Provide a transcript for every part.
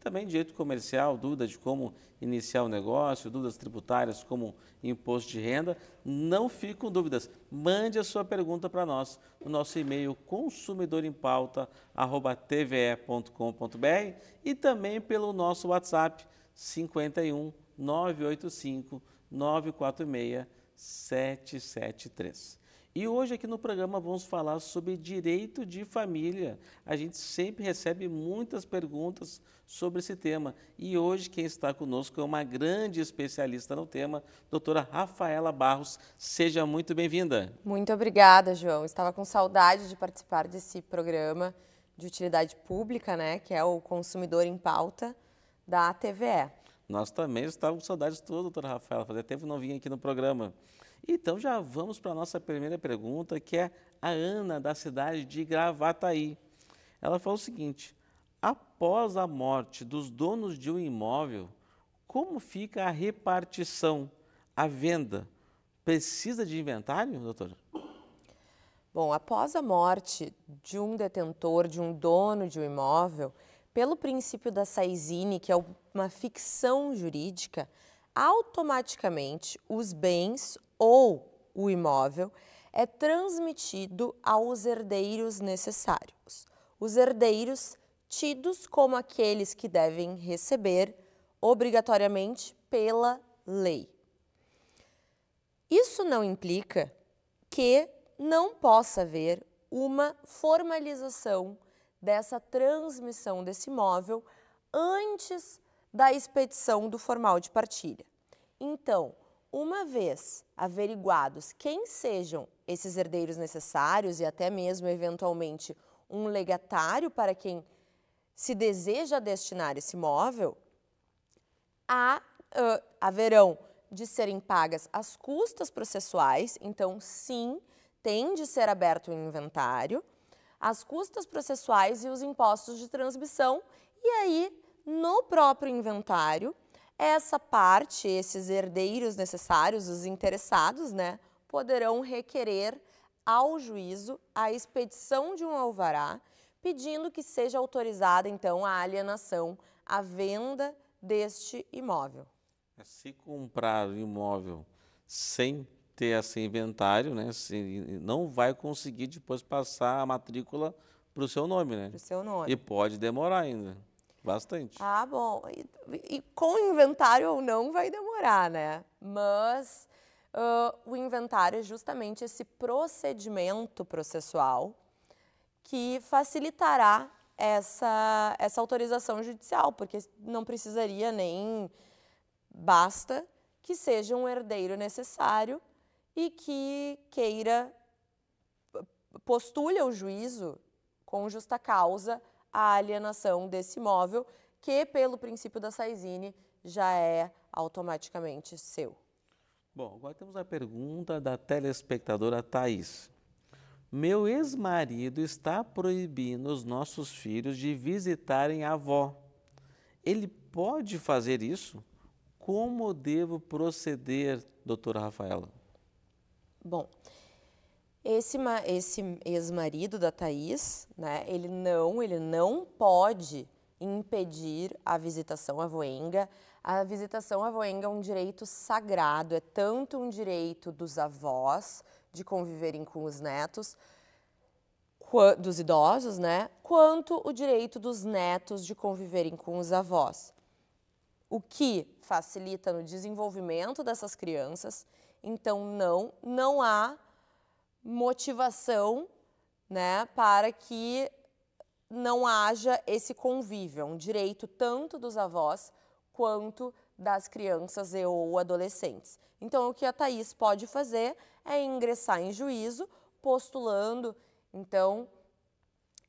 também direito comercial, dúvida de como iniciar o negócio, dúvidas tributárias como imposto de renda, não fique com dúvidas. Mande a sua pergunta para nós no nosso e-mail consumidoremPauta@tve.com.br e também pelo nosso WhatsApp 51 985 946 773. E hoje aqui no programa vamos falar sobre direito de família. A gente sempre recebe muitas perguntas sobre esse tema. E hoje quem está conosco é uma grande especialista no tema, doutora Rafaela Barros. Seja muito bem-vinda. Muito obrigada, João. Estava com saudade de participar desse programa de utilidade pública, né, que é o Consumidor em Pauta da TVE. Nós também estávamos com saudades todas, doutora Rafaela, fazia tempo não vinha aqui no programa. Então já vamos para a nossa primeira pergunta, que é a Ana, da cidade de Gravataí. Ela fala o seguinte: após a morte dos donos de um imóvel, como fica a repartição, a venda? Precisa de inventário, doutora? Bom, após a morte de um detentor, de um dono de um imóvel, pelo princípio da saizine, que é uma ficção jurídica, automaticamente os bens ou o imóvel é transmitido aos herdeiros necessários. Os herdeiros tidos como aqueles que devem receber obrigatoriamente pela lei. Isso não implica que não possa haver uma formalização dessa transmissão desse imóvel antes da expedição do formal de partilha. Então, uma vez averiguados quem sejam esses herdeiros necessários e até mesmo eventualmente um legatário para quem se deseja destinar esse imóvel, há, uh, haverão de serem pagas as custas processuais, então sim, tem de ser aberto o inventário as custas processuais e os impostos de transmissão. E aí, no próprio inventário, essa parte, esses herdeiros necessários, os interessados, né, poderão requerer ao juízo a expedição de um alvará, pedindo que seja autorizada então a alienação, a venda deste imóvel. É, se comprar o imóvel sem ter esse inventário, né? Se não vai conseguir depois passar a matrícula para o seu nome, né? Para o seu nome. E pode demorar ainda. Bastante. Ah, bom. E, e com inventário ou não vai demorar, né? Mas uh, o inventário é justamente esse procedimento processual que facilitará essa, essa autorização judicial, porque não precisaria nem. Basta que seja um herdeiro necessário e que queira postule ao juízo com justa causa a alienação desse imóvel que pelo princípio da Saizine já é automaticamente seu. Bom, agora temos a pergunta da telespectadora Thaís. Meu ex-marido está proibindo os nossos filhos de visitarem a avó. Ele pode fazer isso? Como devo proceder, doutora Rafaela? Bom, esse, esse ex-marido da Thaís, né, ele não, ele não pode impedir a visitação à voenga. A visitação à voenga é um direito sagrado, é tanto um direito dos avós de conviverem com os netos, dos idosos, né, quanto o direito dos netos de conviverem com os avós. O que facilita no desenvolvimento dessas crianças então, não, não há motivação né, para que não haja esse convívio, é um direito tanto dos avós quanto das crianças e ou adolescentes. Então, o que a Thaís pode fazer é ingressar em juízo, postulando, então,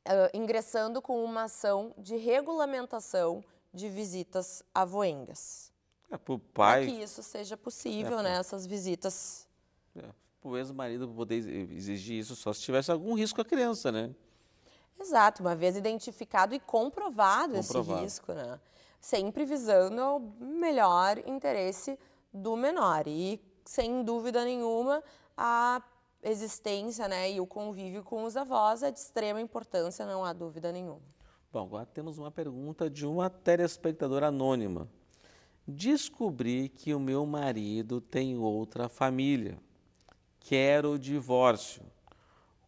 uh, ingressando com uma ação de regulamentação de visitas avoengas. É, para o pai. Para que isso seja possível, é, né? Essas visitas. É, para o ex-marido poder exigir isso só se tivesse algum risco à criança, né? Exato, uma vez identificado e comprovado, comprovado. esse risco, né? Sempre visando ao melhor interesse do menor. E, sem dúvida nenhuma, a existência né, e o convívio com os avós é de extrema importância, não há dúvida nenhuma. Bom, agora temos uma pergunta de uma telespectadora anônima. Descobri que o meu marido tem outra família. Quero o divórcio.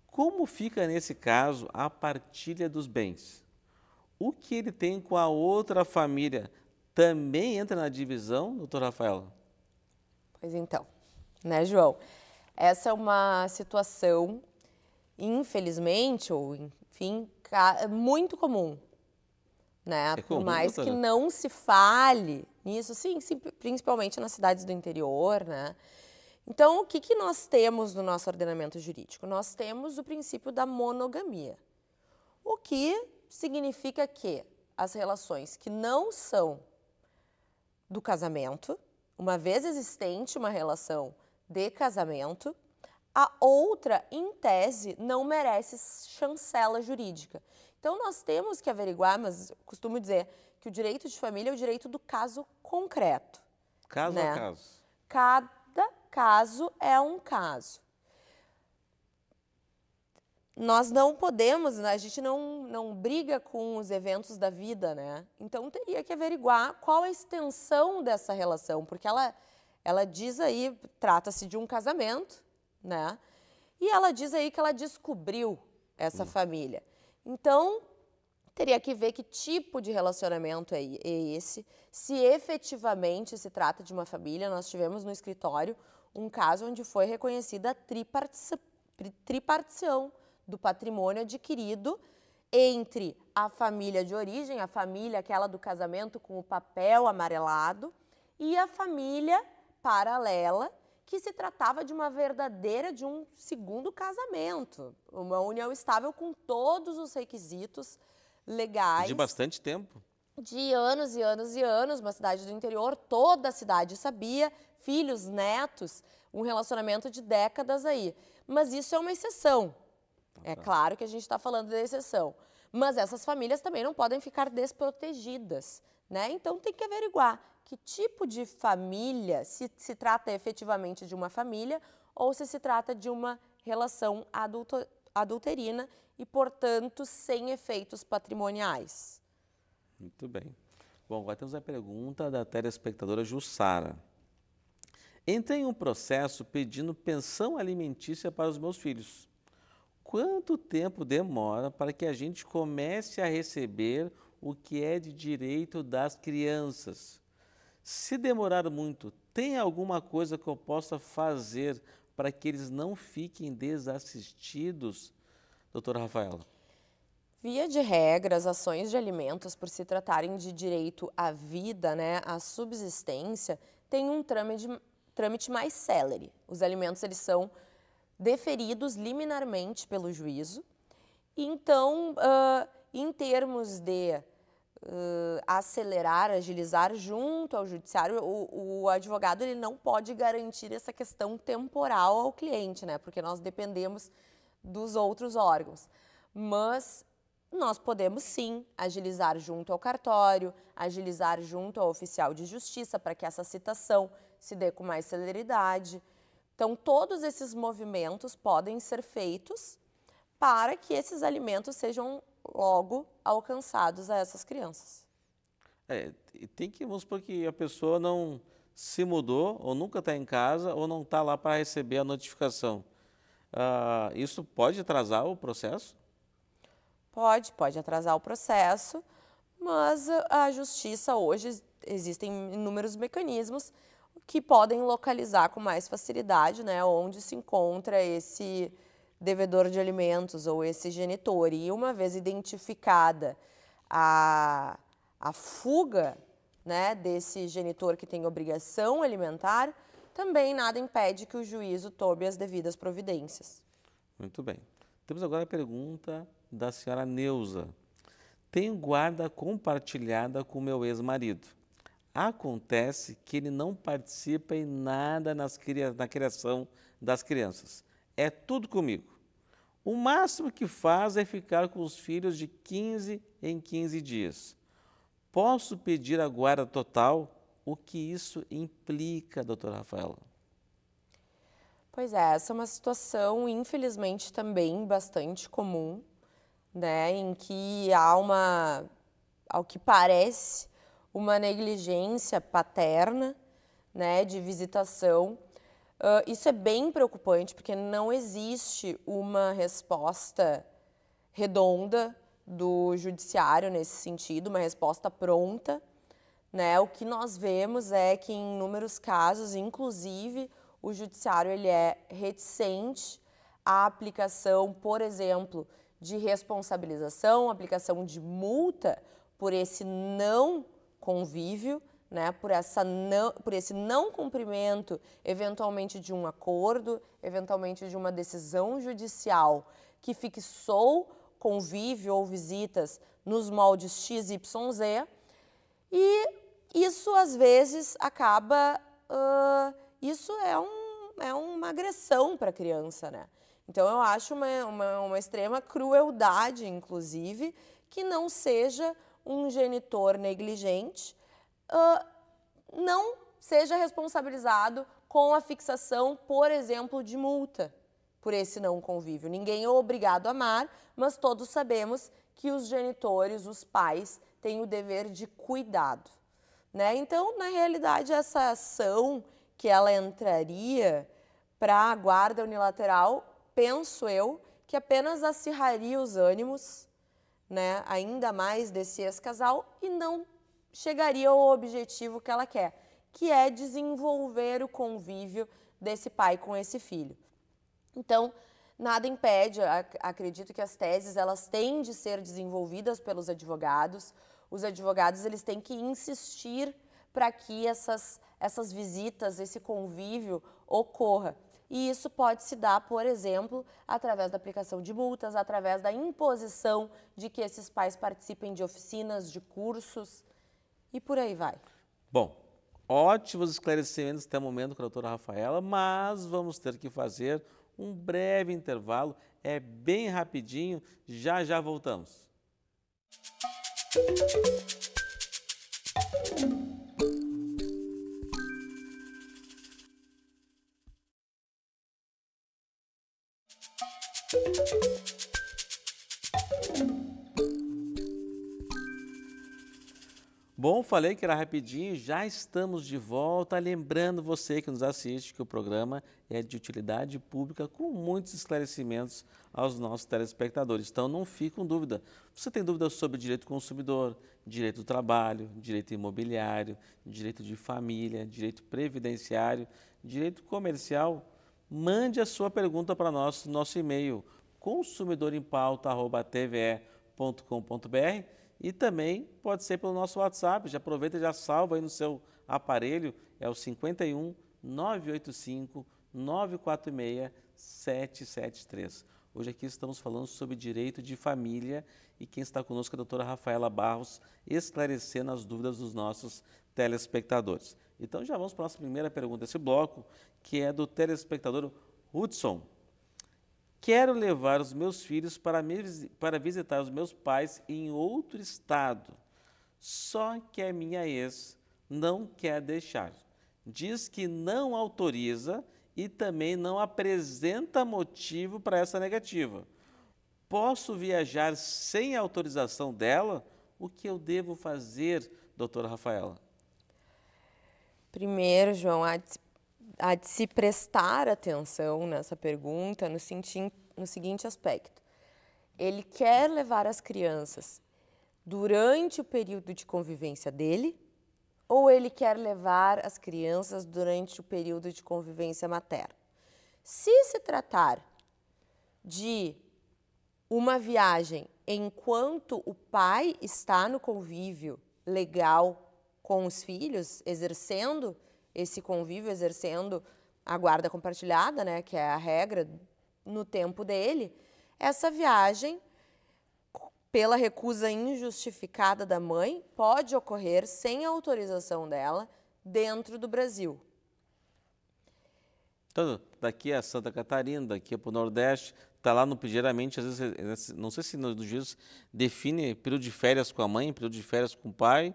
Como fica nesse caso a partilha dos bens? O que ele tem com a outra família também entra na divisão, doutor Rafael? Pois então, né, João? Essa é uma situação, infelizmente, ou enfim, muito comum, né? É comum, Por mais doutora? que não se fale nisso, sim, sim principalmente nas cidades do interior, né? Então, o que, que nós temos no nosso ordenamento jurídico? Nós temos o princípio da monogamia, o que significa que as relações que não são do casamento, uma vez existente uma relação de casamento, a outra, em tese, não merece chancela jurídica. Então, nós temos que averiguar, mas costumo dizer que o direito de família é o direito do caso concreto. Caso né? a caso. Cada caso é um caso. Nós não podemos, né, a gente não, não briga com os eventos da vida, né? Então teria que averiguar qual a extensão dessa relação, porque ela, ela diz aí, trata-se de um casamento, né? E ela diz aí que ela descobriu essa hum. família. Então, Teria que ver que tipo de relacionamento é, é esse, se efetivamente se trata de uma família. Nós tivemos no escritório um caso onde foi reconhecida a tripartição do patrimônio adquirido entre a família de origem, a família aquela do casamento com o papel amarelado, e a família paralela, que se tratava de uma verdadeira de um segundo casamento, uma união estável com todos os requisitos legais. De bastante tempo. De anos e anos e anos, uma cidade do interior, toda a cidade sabia, filhos, netos, um relacionamento de décadas aí. Mas isso é uma exceção. Ah, é tá. claro que a gente está falando de exceção. Mas essas famílias também não podem ficar desprotegidas, né? Então tem que averiguar que tipo de família, se se trata efetivamente de uma família ou se se trata de uma relação adulto, adulterina e, portanto, sem efeitos patrimoniais. Muito bem. Bom, agora temos a pergunta da telespectadora Jussara. Entrei em um processo pedindo pensão alimentícia para os meus filhos. Quanto tempo demora para que a gente comece a receber o que é de direito das crianças? Se demorar muito, tem alguma coisa que eu possa fazer para que eles não fiquem desassistidos Doutora Rafaela. Via de regra, as ações de alimentos, por se tratarem de direito à vida, né, à subsistência, têm um trâmite, trâmite mais célere. Os alimentos eles são deferidos liminarmente pelo juízo. Então, uh, em termos de uh, acelerar, agilizar junto ao judiciário, o, o advogado ele não pode garantir essa questão temporal ao cliente, né? Porque nós dependemos dos outros órgãos. Mas nós podemos sim agilizar junto ao cartório, agilizar junto ao oficial de justiça para que essa citação se dê com mais celeridade. Então, todos esses movimentos podem ser feitos para que esses alimentos sejam logo alcançados a essas crianças. É, tem que, vamos supor que a pessoa não se mudou, ou nunca está em casa, ou não está lá para receber a notificação uh, isso pode atrasar o processo? Pode, pode atrasar o processo, mas a justiça hoje existem inúmeros mecanismos que podem localizar com mais facilidade né, onde se encontra esse devedor de alimentos ou esse genitor. E uma vez identificada a, a fuga né, desse genitor que tem obrigação alimentar, também nada impede que o juízo tome as devidas providências. Muito bem. Temos agora a pergunta da senhora Neuza. Tenho guarda compartilhada com meu ex-marido. Acontece que ele não participa em nada nas, na criação das crianças. É tudo comigo. O máximo que faz é ficar com os filhos de 15 em 15 dias. Posso pedir a guarda total o que isso implica, doutora Rafaela? Pois é, essa é uma situação, infelizmente, também bastante comum, né, em que há uma, ao que parece, uma negligência paterna né, de visitação. Uh, isso é bem preocupante, porque não existe uma resposta redonda do judiciário nesse sentido, uma resposta pronta. Né? O que nós vemos é que em inúmeros casos, inclusive, o judiciário ele é reticente à aplicação, por exemplo, de responsabilização, aplicação de multa por esse não convívio, né, por, essa não, por esse não cumprimento, eventualmente de um acordo, eventualmente de uma decisão judicial que fixou convívio ou visitas nos moldes XYZ. E isso às vezes acaba. Uh, isso é, um, é uma agressão para a criança, né? Então eu acho uma, uma, uma extrema crueldade, inclusive, que não seja um genitor negligente, uh, não seja responsabilizado com a fixação, por exemplo, de multa por esse não convívio. Ninguém é obrigado a amar, mas todos sabemos que os genitores, os pais, têm o dever de cuidado. Né? Então, na realidade, essa ação que ela entraria para a guarda unilateral, penso eu, que apenas acirraria os ânimos, né, ainda mais desse ex-casal e não chegaria ao objetivo que ela quer, que é desenvolver o convívio desse pai com esse filho. Então, nada impede, acredito que as teses elas têm de ser desenvolvidas pelos advogados, os advogados eles têm que insistir para que essas, essas visitas, esse convívio ocorra. E isso pode se dar, por exemplo, através da aplicação de multas, através da imposição de que esses pais participem de oficinas, de cursos e por aí vai. Bom, ótimos esclarecimentos até o momento com a doutora Rafaela, mas vamos ter que fazer um breve intervalo, é bem rapidinho, já já voltamos. Thank you. Bom, falei que era rapidinho, já estamos de volta. Lembrando você que nos assiste que o programa é de utilidade pública com muitos esclarecimentos aos nossos telespectadores. Então não fique com dúvida. Você tem dúvidas sobre direito do consumidor, direito do trabalho, direito imobiliário, direito de família, direito previdenciário, direito comercial? Mande a sua pergunta para nós no nosso e-mail consumidorempauta.tve.com.br e também pode ser pelo nosso WhatsApp, já aproveita e já salva aí no seu aparelho, é o 51 985 946 773. Hoje aqui estamos falando sobre direito de família e quem está conosco é a doutora Rafaela Barros, esclarecendo as dúvidas dos nossos telespectadores. Então já vamos para a nossa primeira pergunta desse bloco, que é do telespectador Hudson. Quero levar os meus filhos para, me, para visitar os meus pais em outro estado. Só que a minha ex não quer deixar. Diz que não autoriza e também não apresenta motivo para essa negativa. Posso viajar sem autorização dela? O que eu devo fazer, doutora Rafaela? Primeiro, João, a a de se prestar atenção nessa pergunta no, senti no seguinte aspecto. Ele quer levar as crianças durante o período de convivência dele ou ele quer levar as crianças durante o período de convivência materna? Se se tratar de uma viagem enquanto o pai está no convívio legal com os filhos, exercendo esse convívio exercendo a guarda compartilhada, né, que é a regra no tempo dele, essa viagem pela recusa injustificada da mãe pode ocorrer sem autorização dela dentro do Brasil. Então, daqui a Santa Catarina, daqui para o Nordeste, está lá no geralmente, às vezes, é, é, não sei se nos dias define período de férias com a mãe, período de férias com o pai,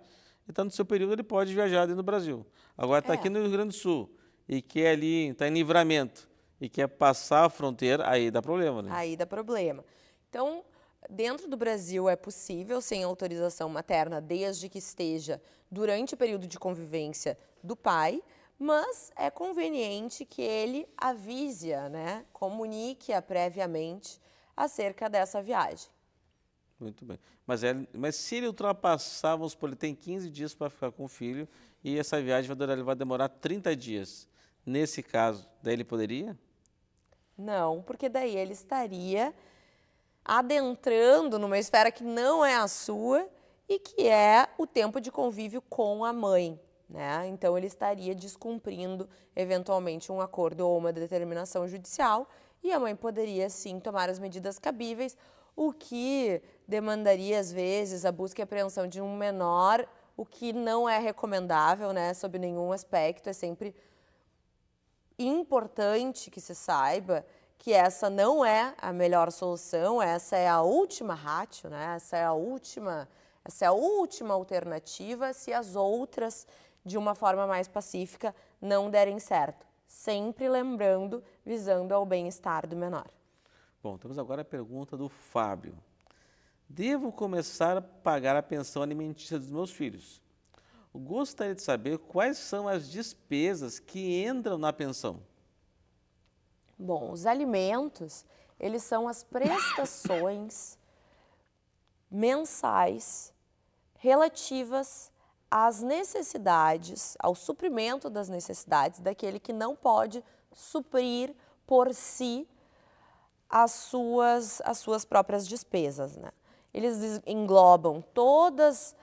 está então, no seu período, ele pode viajar dentro do Brasil. Agora está é. aqui no Rio Grande do Sul e quer ali, está em livramento e quer passar a fronteira, aí dá problema, né? Aí dá problema. Então, dentro do Brasil é possível, sem autorização materna, desde que esteja durante o período de convivência do pai, mas é conveniente que ele avise, né, comunique-a previamente acerca dessa viagem. Muito bem. Mas, é, mas se ele ultrapassar, vamos supor, ele tem 15 dias para ficar com o filho e essa viagem vai demorar, vai demorar 30 dias. Nesse caso, daí ele poderia? Não, porque daí ele estaria adentrando numa esfera que não é a sua e que é o tempo de convívio com a mãe. Né? Então ele estaria descumprindo eventualmente um acordo ou uma determinação judicial e a mãe poderia sim tomar as medidas cabíveis, o que demandaria, às vezes, a busca e apreensão de um menor, o que não é recomendável, né, sob nenhum aspecto. É sempre importante que se saiba que essa não é a melhor solução, essa é a última ratio, né? Essa é a última, essa é a última alternativa se as outras de uma forma mais pacífica não derem certo, sempre lembrando visando ao bem-estar do menor. Bom, temos agora a pergunta do Fábio. Devo começar a pagar a pensão alimentícia dos meus filhos. Gostaria de saber quais são as despesas que entram na pensão. Bom, os alimentos, eles são as prestações mensais relativas às necessidades, ao suprimento das necessidades daquele que não pode suprir por si as suas, as suas próprias despesas, né? eles englobam todas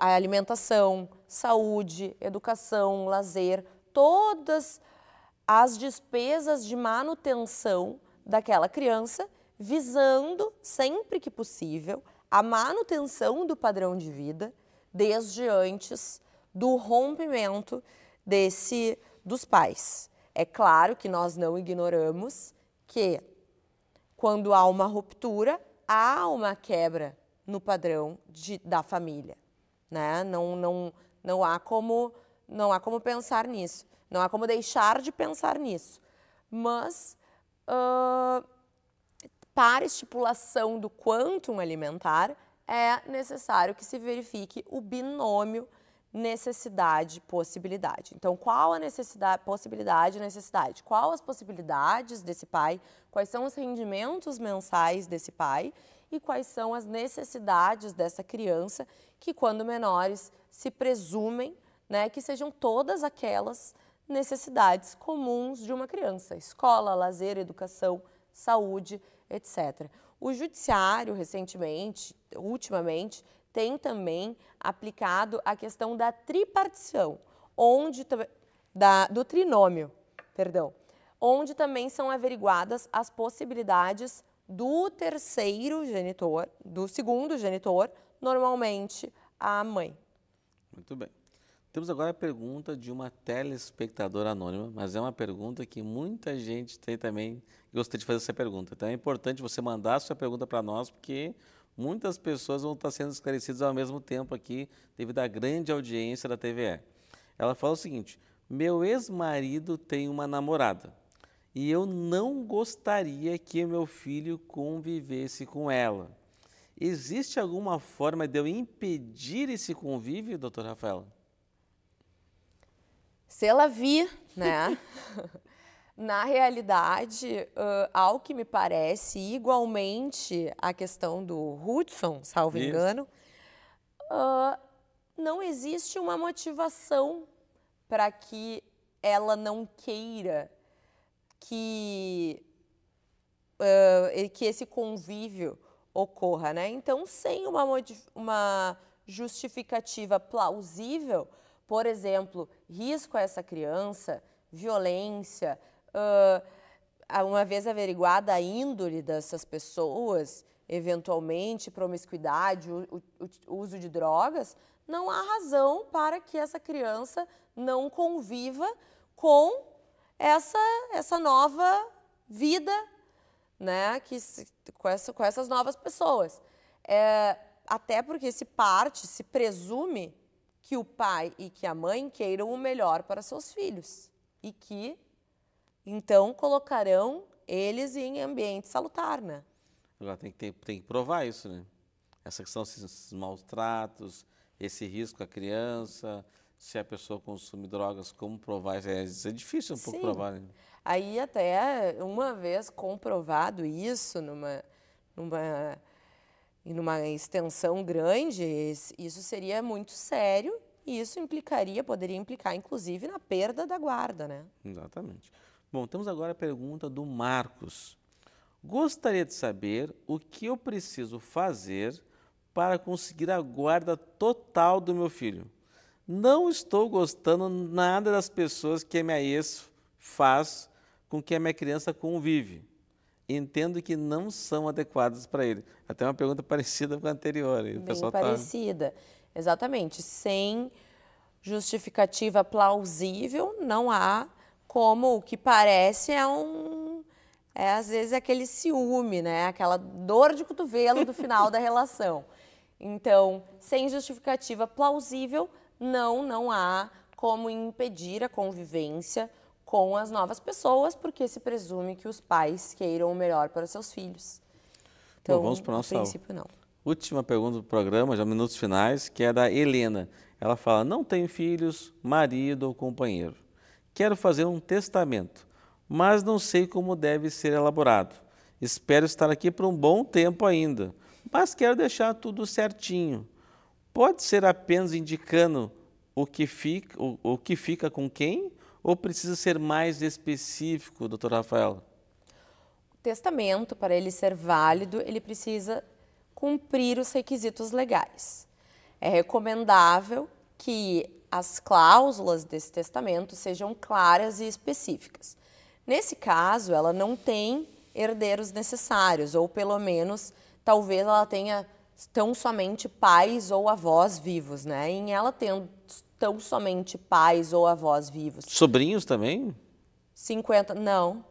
a alimentação, saúde, educação, lazer, todas as despesas de manutenção daquela criança, visando sempre que possível a manutenção do padrão de vida desde antes do rompimento desse dos pais. É claro que nós não ignoramos que quando há uma ruptura, há uma quebra no padrão de, da família, né? Não, não, não há como não há como pensar nisso, não há como deixar de pensar nisso. Mas uh, para estipulação do quantum alimentar é necessário que se verifique o binômio necessidade, possibilidade. Então, qual a necessidade, possibilidade, necessidade? Qual as possibilidades desse pai? Quais são os rendimentos mensais desse pai? E quais são as necessidades dessa criança que, quando menores, se presumem né, que sejam todas aquelas necessidades comuns de uma criança: escola, lazer, educação, saúde, etc. O judiciário, recentemente, ultimamente, tem também aplicado a questão da tripartição, onde da, do trinômio, perdão, onde também são averiguadas as possibilidades do terceiro genitor, do segundo genitor, normalmente a mãe. Muito bem. Temos agora a pergunta de uma telespectadora anônima, mas é uma pergunta que muita gente tem também, gostaria de fazer essa pergunta. Então é importante você mandar a sua pergunta para nós, porque muitas pessoas vão estar sendo esclarecidas ao mesmo tempo aqui, devido à grande audiência da TVE. Ela fala o seguinte: meu ex-marido tem uma namorada e eu não gostaria que meu filho convivesse com ela. Existe alguma forma de eu impedir esse convívio, doutor Rafaela? Se ela vir, né? Na realidade, uh, ao que me parece, igualmente a questão do Hudson, salvo Isso. engano, uh, não existe uma motivação para que ela não queira que, uh, que esse convívio ocorra, né? Então, sem uma, uma justificativa plausível, por exemplo, risco a essa criança, violência, uh, uma vez averiguada a índole dessas pessoas, eventualmente promiscuidade, o, o, uso de drogas, não há razão para que essa criança não conviva com essa, essa nova vida, né? Que, com, essa, com essas novas pessoas. É, até porque se parte, se presume que o pai e que a mãe queiram o melhor para seus filhos e que então, colocarão eles em ambiente salutar, né? Agora, tem que, ter, tem que provar isso, né? Essa questão, esses maus tratos, esse risco à criança, se a pessoa consome drogas, como provar? Isso é, é difícil um pouco Sim. provar, né? Aí até uma vez comprovado isso numa, numa, numa extensão grande, isso seria muito sério e isso implicaria, poderia implicar, inclusive, na perda da guarda, né? Exatamente. Bom, temos agora a pergunta do Marcos. Gostaria de saber o que eu preciso fazer para conseguir a guarda total do meu filho. Não estou gostando nada das pessoas que a minha ex faz com que a minha criança convive. Entendo que não são adequadas para ele. Até uma pergunta parecida com a anterior. Bem tá parecida. Tá... Exatamente. Sem justificativa plausível, não há como o que parece é um. É, às vezes aquele ciúme, né? Aquela dor de cotovelo do final da relação. Então, sem justificativa plausível, não, não há como impedir a convivência com as novas pessoas, porque se presume que os pais queiram o melhor para os seus filhos. Então, Bom, vamos para o nosso princípio, não. Última pergunta do programa, já minutos finais, que é da Helena. Ela fala: não tenho filhos, marido ou companheiro. Quero fazer um testamento, mas não sei como deve ser elaborado. Espero estar aqui por um bom tempo ainda, mas quero deixar tudo certinho. Pode ser apenas indicando o que fica, o, o que fica com quem? Ou precisa ser mais específico, doutor Rafael? O testamento, para ele ser válido, ele precisa cumprir os requisitos legais. É recomendável que as cláusulas desse testamento sejam claras e específicas. Nesse caso, ela não tem herdeiros necessários, ou pelo menos talvez ela tenha tão somente pais ou avós vivos, né? Em ela tendo tão somente pais ou avós vivos. Sobrinhos também? 50, não.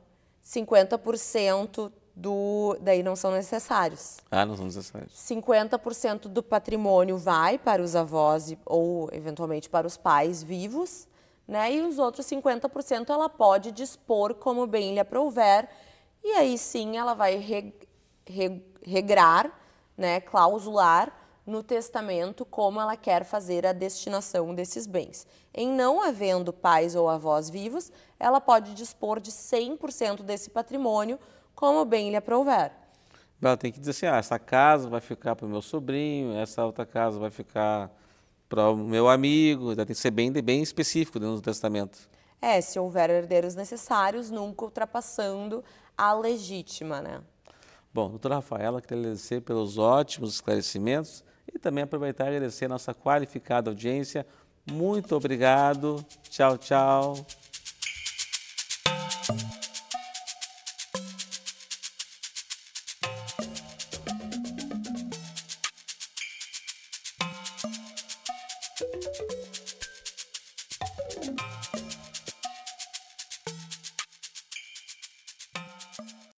50% do. Daí não são necessários. Ah, não são necessários. 50% do patrimônio vai para os avós ou, eventualmente, para os pais vivos, né? E os outros 50% ela pode dispor como bem lhe aprouver. E aí sim ela vai re, re, regrar, né? Clausular no testamento como ela quer fazer a destinação desses bens. Em não havendo pais ou avós vivos, ela pode dispor de 100% desse patrimônio como bem lhe aprouver. Ela tem que dizer assim, ah, essa casa vai ficar para o meu sobrinho, essa outra casa vai ficar para o meu amigo, ela tem que ser bem, bem específico dentro do testamento. É, se houver herdeiros necessários, nunca ultrapassando a legítima, né? Bom, doutora Rafaela, queria agradecer pelos ótimos esclarecimentos e também aproveitar e agradecer a nossa qualificada audiência. Muito obrigado. Tchau, tchau.